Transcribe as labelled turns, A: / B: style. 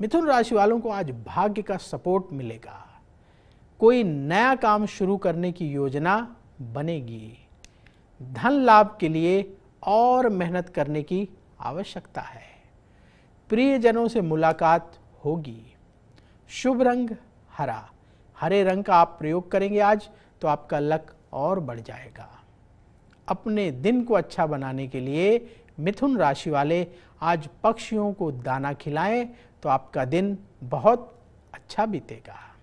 A: मिथुन राशि वालों को आज भाग्य का सपोर्ट मिलेगा कोई नया काम शुरू करने की योजना बनेगी धन लाभ के लिए और मेहनत करने की आवश्यकता है प्रियजनों से मुलाकात होगी शुभ रंग हरा हरे रंग का आप प्रयोग करेंगे आज तो आपका लक और बढ़ जाएगा अपने दिन को अच्छा बनाने के लिए मिथुन राशि वाले आज पक्षियों को दाना खिलाएं तो आपका दिन बहुत अच्छा बीतेगा